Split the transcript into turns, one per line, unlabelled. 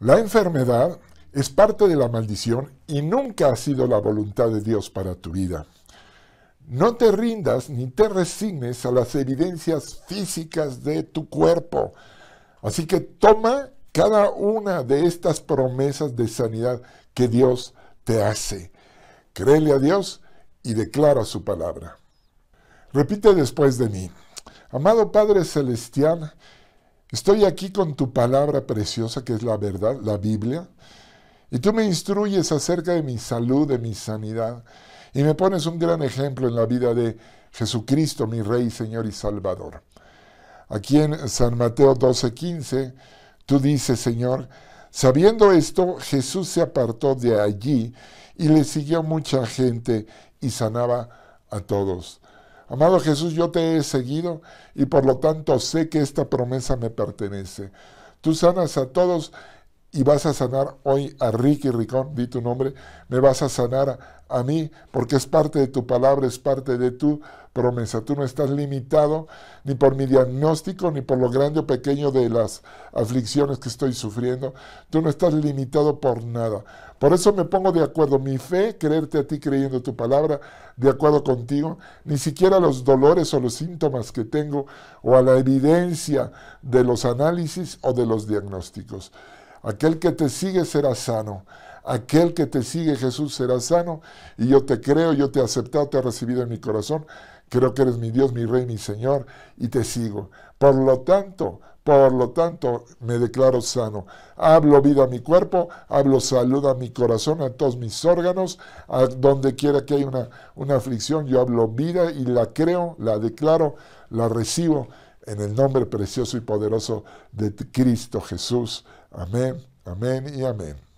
La enfermedad es parte de la maldición y nunca ha sido la voluntad de Dios para tu vida. No te rindas ni te resignes a las evidencias físicas de tu cuerpo. Así que toma cada una de estas promesas de sanidad que Dios te hace. Créele a Dios y declara su palabra. Repite después de mí. Amado Padre Celestial, Estoy aquí con tu palabra preciosa, que es la verdad, la Biblia, y tú me instruyes acerca de mi salud, de mi sanidad, y me pones un gran ejemplo en la vida de Jesucristo, mi Rey, Señor y Salvador. Aquí en San Mateo 12:15, tú dices, Señor, sabiendo esto, Jesús se apartó de allí y le siguió mucha gente y sanaba a todos. Amado Jesús, yo te he seguido y por lo tanto sé que esta promesa me pertenece. Tú sanas a todos y vas a sanar hoy a Ricky Ricón, di tu nombre, me vas a sanar a, mí, porque es parte de tu palabra, es parte de tu promesa. Tú no estás limitado ni por mi diagnóstico, ni por lo grande o pequeño de las aflicciones que estoy sufriendo. Tú no estás limitado por nada. Por eso me pongo de acuerdo, mi fe, creerte a ti creyendo tu palabra, de acuerdo contigo, ni siquiera los dolores o los síntomas que tengo o a la evidencia de los análisis o de los diagnósticos. Aquel que te sigue será sano. Aquel que te sigue, Jesús, será sano. Y yo te creo, yo te he aceptado, te he recibido en mi corazón. Creo que eres mi Dios, mi Rey, mi Señor, y te sigo. Por lo tanto, por lo tanto, me declaro sano. Hablo vida a mi cuerpo, hablo salud a mi corazón, a todos mis órganos, a donde quiera que haya una, una aflicción, yo hablo vida y la creo, la declaro, la recibo en el nombre precioso y poderoso de Cristo Jesús. Amém, amém e amém.